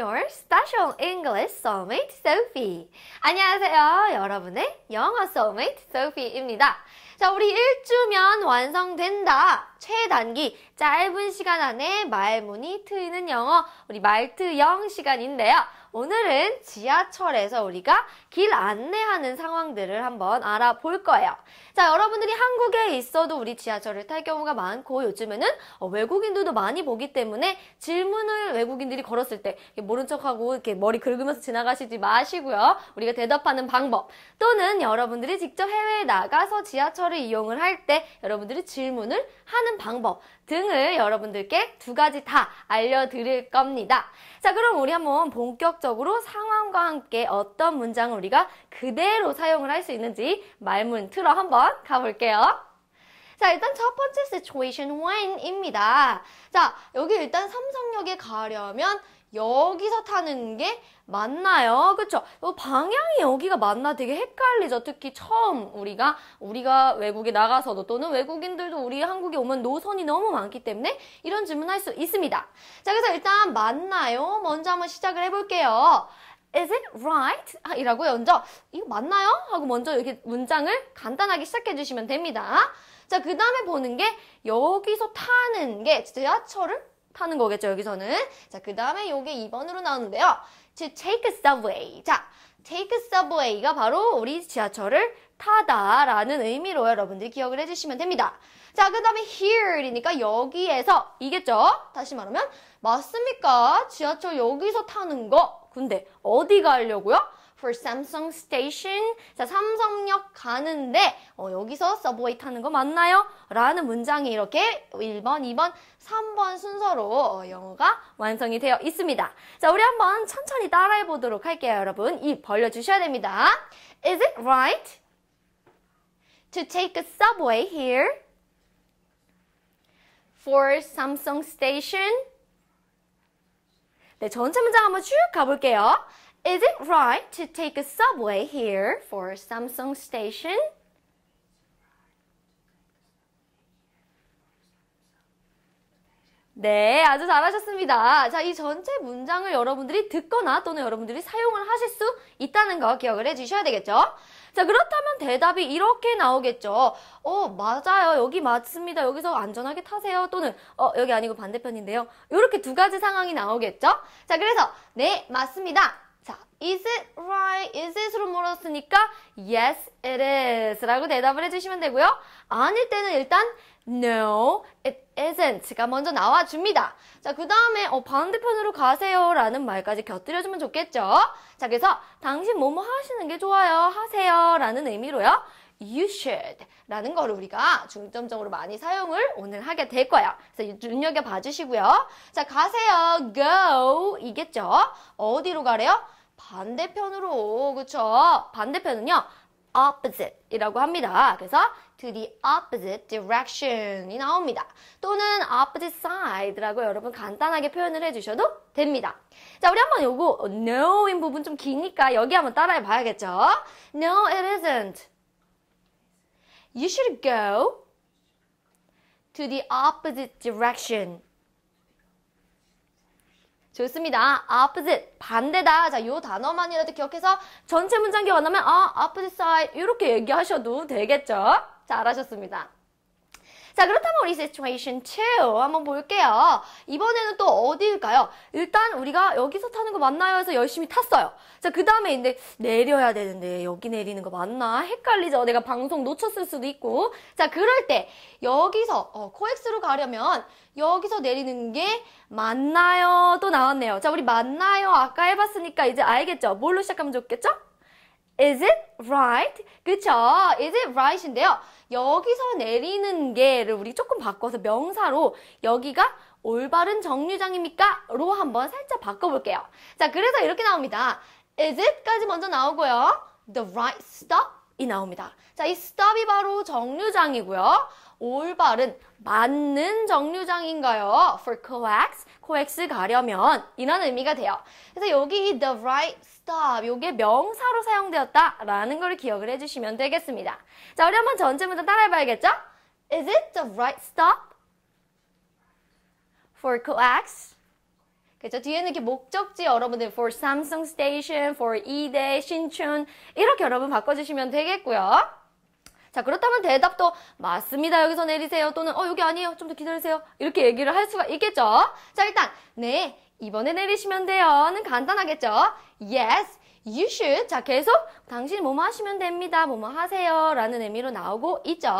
on your special English soulmate Sophie. 안녕하세요. 여러분의 영어 soulmate Sophie입니다. 자, 우리 1주면 완성된다. 최단기 짧은 시간 안에 말문이 트이는 영어 우리 말투영 시간인데요. 오늘은 지하철에서 우리가 길 안내하는 상황들을 한번 알아볼 거예요. 자, 여러분들이 한국에 있어도 우리 지하철을 탈 경우가 많고 요즘에는 어, 외국인들도 많이 보기 때문에 질문을 외국인들이 걸었을 때 모른 척하고 이렇게 머리 긁으면서 지나가시지 마시고요. 우리가 대답하는 방법 또는 여러분들이 직접 해외에 나가서 지하철을 이용을 할 때 여러분들이 질문을 하는 하는 방법 등을 여러분들께 두 가지 다 알려드릴 겁니다. 자, 그럼 우리 한번 본격적으로 상황과 함께 어떤 문장을 우리가 그대로 사용을 할 수 있는지 말문 틀어 한번 가볼게요. 자, 일단 첫 번째 situation when입니다. 자, 여기 일단 삼성역에 가려면 여기서 타는 게 맞나요? 그쵸? 어, 방향이 여기가 맞나 되게 헷갈리죠. 특히 처음 우리가, 우리가 외국에 나가서도 또는 외국인들도 우리 한국에 오면 노선이 너무 많기 때문에 이런 질문 할수 있습니다. 자, 그래서 일단 맞나요? 먼저 한번 시작을 해볼게요. Is it right? 아, 이라고 먼저 이거 맞나요? 하고 먼저 이렇게 문장을 간단하게 시작해 주시면 됩니다. 자, 그 다음에 보는 게 여기서 타는 게 지하철을 타는 거겠죠, 여기서는. 자, 그 다음에 요게 2번으로 나오는데요. To take a subway. 자, take a subway가 바로 우리 지하철을 타다라는 의미로 여러분들이 기억을 해주시면 됩니다. 자, 그 다음에 here이니까 여기에서 이겠죠? 다시 말하면 맞습니까? 지하철 여기서 타는 거. 근데 어디 가려고요? for Samsung Station. 자, 삼성역 가는데 어, 여기서 서브웨이 타는 거 맞나요? 라는 문장이 이렇게 1번, 2번, 3번 순서로 어, 영어가 완성이 되어 있습니다. 자, 우리 한번 천천히 따라해 보도록 할게요, 여러분. 입 벌려 주셔야 됩니다. Is it right to take a subway here? for Samsung Station. 네, 전체 문장 한번 쭉 가볼게요. Is it right to take a subway here for Samsung Station? 네, 아주 잘하셨습니다. 자, 이 전체 문장을 여러분들이 듣거나 또는 여러분들이 사용을 하실 수 있다는 거 기억을 해주셔야 되겠죠? 자, 그렇다면 대답이 이렇게 나오겠죠. 어, 맞아요. 여기 맞습니다. 여기서 안전하게 타세요. 또는, 어, 여기 아니고 반대편인데요. 이렇게 두 가지 상황이 나오겠죠? 자, 그래서, 네, 맞습니다. Is it right? Is it으로 물었으니까 Yes, it is 라고 대답을 해주시면 되고요. 아닐 때는 일단 No, it isn't가 먼저 나와줍니다. 자, 그 다음에 어, 반대편으로 가세요 라는 말까지 곁들여주면 좋겠죠? 자, 그래서 당신 뭐뭐 하시는 게 좋아요, 하세요 라는 의미로요. You should 라는 거를 우리가 중점적으로 많이 사용을 오늘 하게 될 거야. 그래서 눈여겨봐 주시고요. 자, 가세요, go 이겠죠? 어디로 가래요? 반대편으로 그쵸? 반대편은요 opposite이라고 합니다. 그래서 to the opposite direction이 나옵니다. 또는 opposite side라고 여러분 간단하게 표현을 해주셔도 됩니다. 자, 우리 한번 요거 no인 부분 좀 기니까 여기 한번 따라해 봐야겠죠? No, it isn't. You should go to the opposite direction. 좋습니다. opposite 반대다. 자, 요 단어만이라도 기억해서 전체 문장 기억 안 나면 아, 어, opposite side 이렇게 얘기하셔도 되겠죠? 잘하셨습니다. 자, 그렇다면 우리 situation 2 한번 볼게요. 이번에는 또 어디일까요? 일단 우리가 여기서 타는 거 맞나요? 해서 열심히 탔어요. 자, 그 다음에 이제 내려야 되는데 여기 내리는 거 맞나? 헷갈리죠? 내가 방송 놓쳤을 수도 있고. 자, 그럴 때 여기서 어, 코엑스로 가려면 여기서 내리는 게 맞나요? 또 나왔네요. 자, 우리 맞나요? 아까 해봤으니까 이제 알겠죠? 뭘로 시작하면 좋겠죠? Is it right? 그쵸? Is it right인데요. 여기서 내리는 게를 우리 조금 바꿔서 명사로 여기가 올바른 정류장입니까? 로 한번 살짝 바꿔볼게요. 자, 그래서 이렇게 나옵니다. Is it까지 먼저 나오고요. The right stop이 나옵니다. 자, 이 stop이 바로 정류장이고요. 올바른, 맞는 정류장인가요? For coax, coax 가려면 이런 의미가 돼요. 그래서 여기 the right stop 요게 명사로 사용되었다라는 걸 기억을 해주시면 되겠습니다. 자, 우리 한번 전체문터 따라해봐야겠죠? Is it the right stop for coax? 그죠? 뒤에는 이렇게 목적지 여러분들 for Samsung Station, for e 이대, 신촌 이렇게 여러분 바꿔주시면 되겠고요. 자 그렇다면 대답도 맞습니다. 여기서 내리세요 또는 어 여기 아니에요. 좀 더 기다리세요. 이렇게 얘기를 할 수가 있겠죠. 자 일단 네 이번에 내리시면 돼요.는 간단하겠죠? Yes, you should. 자, 계속 당신 뭐뭐 하시면 됩니다. 뭐 뭐 하세요. 라는 의미로 나오고 있죠?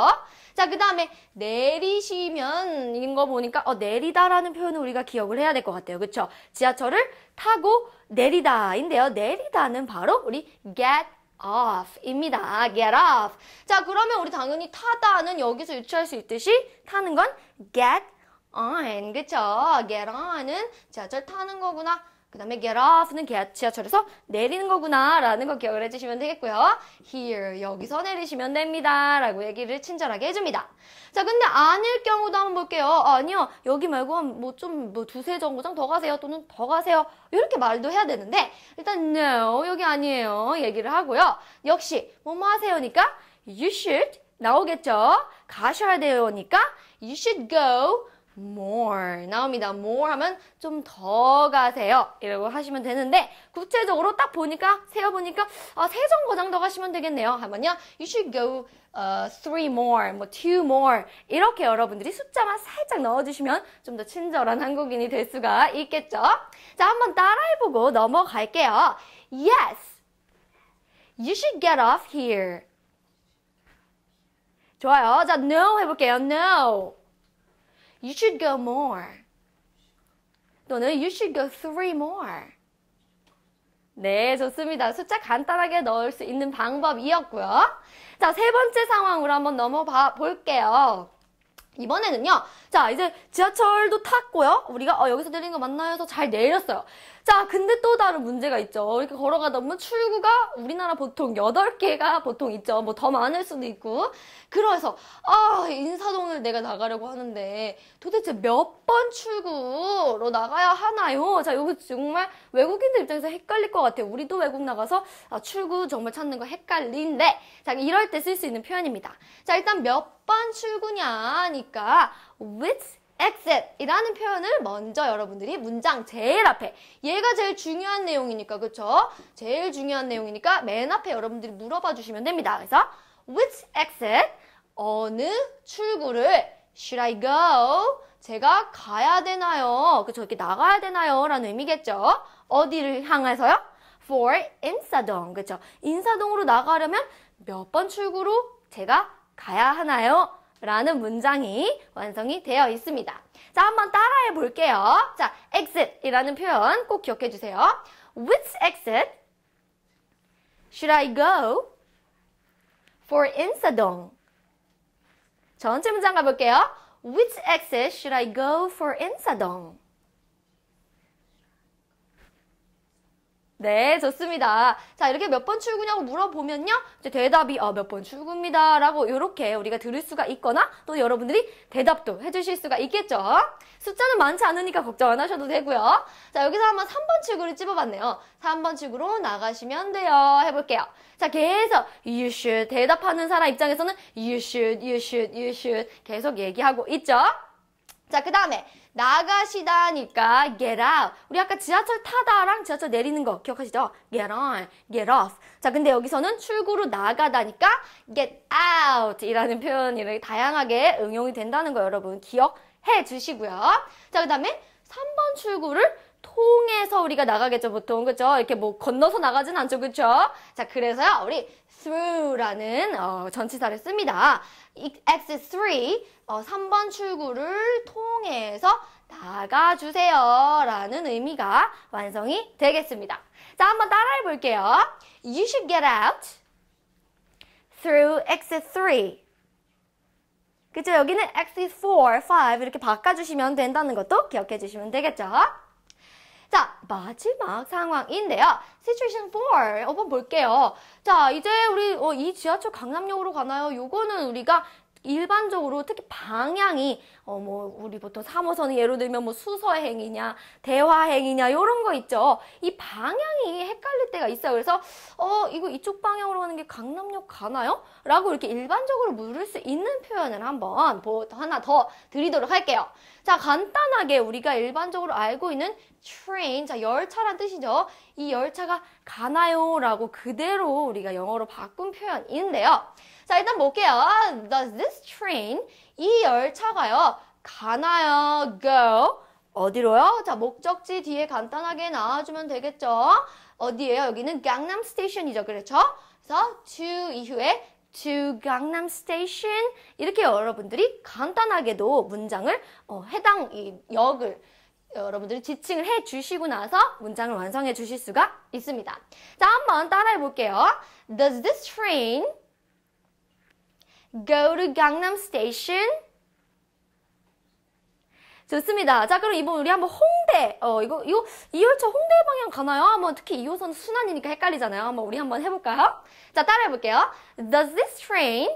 자, 그 다음에 내리시면 인거 보니까 어, 내리다라는 표현을 우리가 기억을 해야 될 것 같아요. 그렇죠 지하철을 타고 내리다인데요. 내리다는 바로 우리 get off입니다. get off. 자, 그러면 우리 당연히 타다는 여기서 유추할 수 있듯이 타는 건 get on, 어, 그쵸? get on은 지하철 타는 거구나. 그 다음에 get off는 지하철에서 내리는 거구나 라는 거 기억을 해주시면 되겠고요. here, 여기서 내리시면 됩니다. 라고 얘기를 친절하게 해줍니다. 자, 근데 아닐 경우도 한번 볼게요. 어, 아, 니요 여기 말고 뭐 좀 뭐 두세 정거장 더 가세요. 또는 더 가세요. 이렇게 말도 해야 되는데 일단 no, 여기 아니에요. 얘기를 하고요. 역시 뭐뭐 뭐 하세요니까 you should 나오겠죠? 가셔야 돼요니까 you should go more 나옵니다. more 하면 좀 더 가세요. 이라고 하시면 되는데 구체적으로 딱 보니까 세어 보니까 아, 세 정거장 더 가시면 되겠네요. 하면요. You should go uh, three more, 뭐 two more 이렇게 여러분들이 숫자만 살짝 넣어주시면 좀 더 친절한 한국인이 될 수가 있겠죠. 자 한번 따라해보고 넘어갈게요. Yes, you should get off here. 좋아요. 자, no 해볼게요. No. You should go more. 또는 you should go three more. 네, 좋습니다. 숫자 간단하게 넣을 수 있는 방법이었고요. 자, 세 번째 상황으로 한번 넘어가 볼게요. 이번에는요. 자, 이제 지하철도 탔고요. 우리가 어, 여기서 내린거 맞나요? 해서 잘 내렸어요. 자, 근데 또 다른 문제가 있죠. 이렇게 걸어가다 보면 출구가 우리나라 보통 8개가 보통 있죠. 뭐 더 많을 수도 있고. 그래서 아, 인사동을 내가 나가려고 하는데 도대체 몇 번 출구로 나가야 하나요? 자, 여거 정말 외국인들 입장에서 헷갈릴 것 같아요. 우리도 외국 나가서 아, 출구 정말 찾는 거 헷갈린데. 자, 이럴 때 쓸 수 있는 표현입니다. 자, 일단 몇 번 출구냐? 니 있으니까 with exit이라는 표현을 먼저 여러분들이 문장 제일 앞에 얘가 제일 중요한 내용이니까 그쵸? 제일 중요한 내용이니까 맨 앞에 여러분들이 물어봐 주시면 됩니다. 그래서 which exit 어느 출구를 should I go? 제가 가야 되나요? 그쵸? 이렇게 나가야 되나요? 라는 의미겠죠? 어디를 향해서요? for 인사동 그쵸? 인사동으로 나가려면 몇 번 출구로 제가 가야 하나요? 라는 문장이 완성이 되어 있습니다. 자, 한번 따라해 볼게요. 자, exit 이라는 표현 꼭 기억해 주세요. Which exit should I go for i n s 인사동? 전체 문장 가볼게요. Which exit should I go for i n s 인사동? 네, 좋습니다. 자, 이렇게 몇 번 출구냐고 물어보면요. 이제 대답이 어, 몇번 출구입니다. 라고 요렇게 우리가 들을 수가 있거나 또 여러분들이 대답도 해주실 수가 있겠죠. 숫자는 많지 않으니까 걱정 안 하셔도 되고요. 자, 여기서 한번 3번 출구를 찝어봤네요. 3번 출구로 나가시면 돼요. 해볼게요. 자, 계속 you should 대답하는 사람 입장에서는 you should, you should, you should 계속 얘기하고 있죠. 자, 그 다음에 나가시다니까 get out. 우리 아까 지하철 타다랑 지하철 내리는 거 기억하시죠? get on, get off. 자, 근데 여기서는 출구로 나가다니까 get out 이라는 표현이 다양하게 응용이 된다는 거 여러분 기억해 주시고요. 자, 그 다음에 3번 출구를 통해서 우리가 나가겠죠, 보통. 그쵸 이렇게 뭐 건너서 나가진 않죠, 그쵸 자, 그래서요, 우리 through라는 어, 전치사를 씁니다. exit 3, 어, 3번 출구를 통해서 나가주세요. 라는 의미가 완성이 되겠습니다. 자, 한번 따라해 볼게요. You should get out through exit 3. 그죠? 여기는 exit 4, 5 이렇게 바꿔주시면 된다는 것도 기억해 주시면 되겠죠? 자, 마지막 상황인데요. Situation 4 한번 볼게요. 자, 이제 우리 어, 이 지하철 강남역으로 가나요? 요거는 우리가 일반적으로 특히 방향이 어 뭐 우리 보통 3호선이 예로 들면 뭐수서 행이냐 대화 행이냐 이런 거 있죠. 이 방향이 헷갈릴 때가 있어요. 그래서 어 이거 이쪽 방향으로 가는 게 강남역 가나요? 라고 이렇게 일반적으로 물을 수 있는 표현을 한번 하나 더 드리도록 할게요. 자, 간단하게 우리가 일반적으로 알고 있는 train, 자, 열차란 뜻이죠. 이 열차가 가나요? 라고 그대로 우리가 영어로 바꾼 표현인데요. 자, 일단 볼게요. Does this train, 이 열차가요, 가나요? go? 어디로요? 자, 목적지 뒤에 간단하게 나와주면 되겠죠? 어디예요? 여기는 강남 스테이션이죠. 그렇죠? 그래서 to 이후에 to Gangnam Station 이렇게 여러분들이 간단하게도 문장을 어, 해당 이 역을 여러분들이 지칭을 해 주시고 나서 문장을 완성해 주실 수가 있습니다. 자, 한번 따라해 볼게요. Does this train go to Gangnam Station? 좋습니다. 자, 그럼 이번 우리 한번 홍대, 어, 이거, 이거, 이 열차 홍대 방향 가나요? 한번 특히 2호선 순환이니까 헷갈리잖아요. 한번 우리 한번 해볼까요? 자, 따라해볼게요. Does this train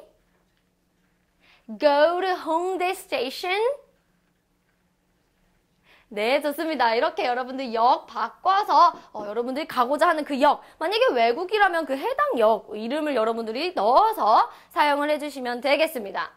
go to 홍대 station? 네, 좋습니다. 이렇게 여러분들 역 바꿔서 어, 여러분들이 가고자 하는 그 역, 만약에 외국이라면 그 해당 역 이름을 여러분들이 넣어서 사용을 해주시면 되겠습니다.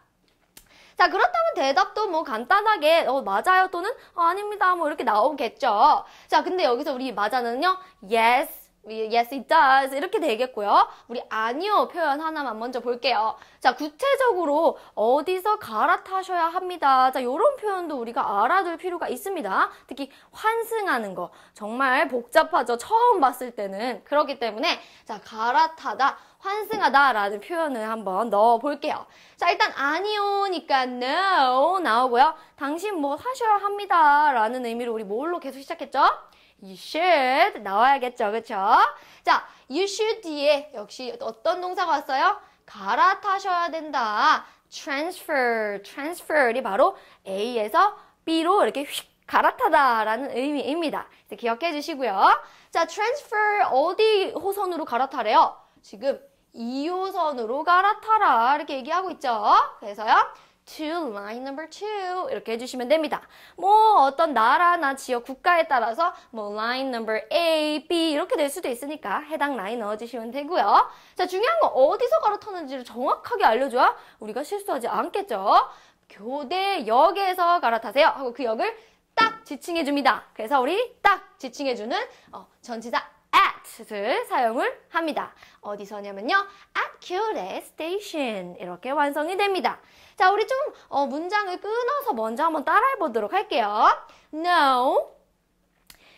자, 그렇다면 대답도 뭐 간단하게 어, 맞아요 또는 어, 아닙니다 뭐 이렇게 나오겠죠. 자, 근데 여기서 우리 맞아는요. yes 예, yes, it does. 이렇게 되겠고요. 우리 아니요 표현 하나만 먼저 볼게요. 자, 구체적으로 어디서 갈아타셔야 합니다. 자, 이런 표현도 우리가 알아둘 필요가 있습니다. 특히 환승하는 거 정말 복잡하죠. 처음 봤을 때는 그렇기 때문에 자, 갈아타다, 환승하다라는 표현을 한번 넣어 볼게요. 자, 일단 아니요니까 no 나오고요. 당신 뭐 하셔야 합니다라는 의미로 우리 뭘로 계속 시작했죠? you should 나와야겠죠. 그쵸? 자, you should 뒤에 역시 어떤 동사가 왔어요? 갈아타셔야 된다. transfer, transfer이 바로 A에서 B로 이렇게 휙 갈아타다라는 의미입니다. 기억해 주시고요. 자, transfer 어디 호선으로 갈아타래요? 지금 2호선으로 갈아타라 이렇게 얘기하고 있죠. 그래서요. to line number two 이렇게 해주시면 됩니다. 뭐 어떤 나라나 지역 국가에 따라서 뭐 line number A, B 이렇게 될 수도 있으니까 해당 라인 넣어주시면 되고요. 자 중요한 건 어디서 갈아타는지를 정확하게 알려줘야 우리가 실수하지 않겠죠. 교대역에서 갈아타세요 하고 그 역을 딱 지칭해 줍니다. 그래서 우리 딱 지칭해 주는 어, 전치사 at를 사용을 합니다. 어디서냐면요. at 교대 s t a t 이렇게 완성이 됩니다. 자, 우리 좀 어, 문장을 끊어서 먼저 한번 따라해 보도록 할게요. No,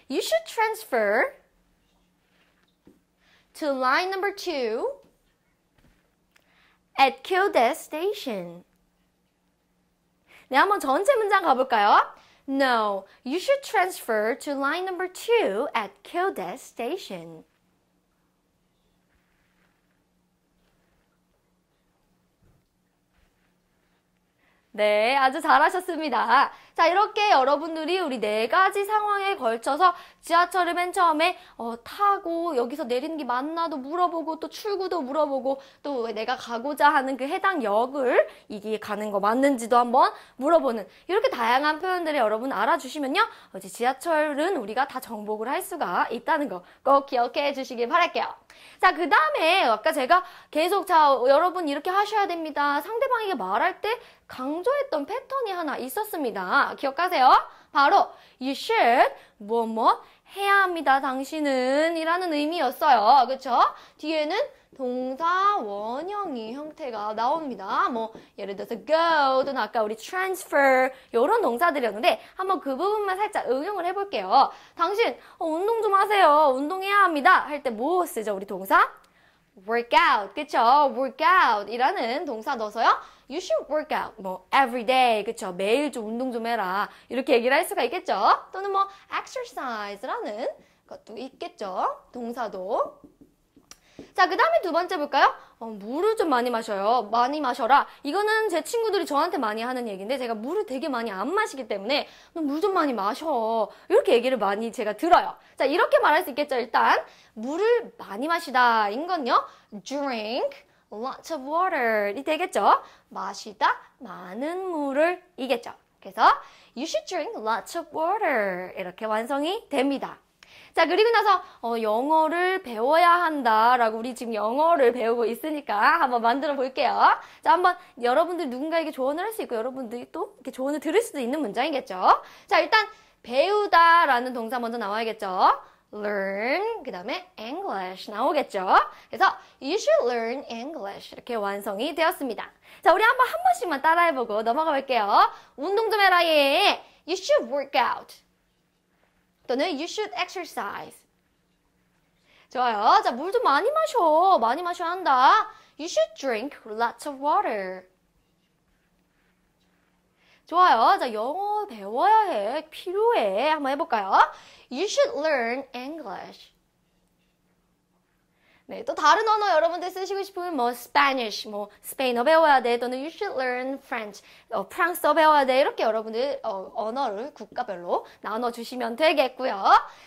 you should transfer to line number two at Kyoto Station. 네, 한번 전체 문장 가볼까요? No, you should transfer to line number two at Kyoto Station. 네, 아주 잘하셨습니다. 자, 이렇게 여러분들이 우리 네 가지 상황에 걸쳐서 지하철을 맨 처음에 어, 타고 여기서 내리는 게 맞나도 물어보고 또 출구도 물어보고 또 내가 가고자 하는 그 해당 역을 이게 가는 거 맞는지도 한번 물어보는 이렇게 다양한 표현들을 여러분 알아주시면요. 이제 지하철은 우리가 다 정복을 할 수가 있다는 거 꼭 기억해 주시길 바랄게요. 자, 그 다음에 아까 제가 계속 자, 여러분 이렇게 하셔야 됩니다. 상대방에게 말할 때 강조했던 패턴이 하나 있었습니다. 기억하세요? 바로 you should 뭐뭐 뭐 해야 합니다. 당신은 이라는 의미였어요. 그렇죠? 뒤에는 동사 원형이 형태가 나옵니다. 뭐 예를 들어서 go 든 아까 우리 transfer 이런 동사들이었는데 한번 그 부분만 살짝 응용을 해볼게요. 당신 어, 운동 좀 하세요. 운동해야 합니다. 할 때 뭐 쓰죠? 우리 동사 workout 그쵸? workout이라는 동사 넣어서요. You should work out 뭐 every day 그쵸 매일 좀 운동 좀 해라 이렇게 얘기를 할 수가 있겠죠 또는 뭐 exercise라는 것도 있겠죠 동사도 자, 그 다음에 두 번째 볼까요? 어, 물을 좀 많이 마셔요. 많이 마셔라. 이거는 제 친구들이 저한테 많이 하는 얘기인데 제가 물을 되게 많이 안 마시기 때문에 물 좀 많이 마셔. 이렇게 얘기를 많이 제가 들어요. 자, 이렇게 말할 수 있겠죠. 일단 물을 많이 마시다인 건요. drink lots of water이 되겠죠? 마시다 많은 물을 이겠죠. 그래서 you should drink lots of water 이렇게 완성이 됩니다. 자 그리고 나서 어, 영어를 배워야 한다라고 우리 지금 영어를 배우고 있으니까 한번 만들어 볼게요. 자 한번 여러분들 누군가에게 조언을 할 수 있고 여러분들이 또 이렇게 조언을 들을 수도 있는 문장이겠죠. 자 일단 배우다라는 동사 먼저 나와야겠죠. learn 그 다음에 English 나오겠죠? 그래서 you should learn English 이렇게 완성이 되었습니다. 자, 우리 한번 한 번씩만 따라해보고 넘어가 볼게요. 운동 좀 해라 예. You should work out 또는 you should exercise 좋아요. 자, 물좀 많이 마셔. 많이 마셔야 한다. You should drink lots of water. 좋아요. 자, 영어 배워야 해. 필요해. 한번 해볼까요? You should learn English. 네, 또 다른 언어 여러분들 쓰시고 싶으면 뭐 Spanish, 뭐 스페인어 배워야 돼 또는 you should learn French, 어, 프랑스어 배워야 돼 이렇게 여러분들 어, 언어를 국가별로 나눠 주시면 되겠고요.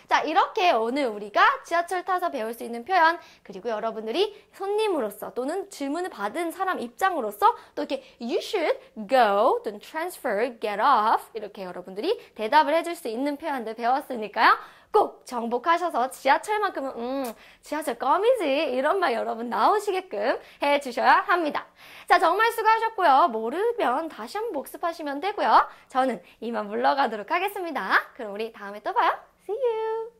자, 이렇게 오늘 우리가 지하철 타서 배울 수 있는 표현 그리고 여러분들이 손님으로서 또는 질문을 받은 사람 입장으로서 또 이렇게 you should go 또는 transfer, get off 이렇게 여러분들이 대답을 해줄 수 있는 표현들 배웠으니까요. 꼭 정복하셔서 지하철만큼은 음 지하철 껌이지 이런 말 여러분 나오시게끔 해주셔야 합니다. 자 정말 수고하셨고요. 모르면 다시 한번 복습하시면 되고요. 저는 이만 물러가도록 하겠습니다. 그럼 우리 다음에 또 봐요. See you!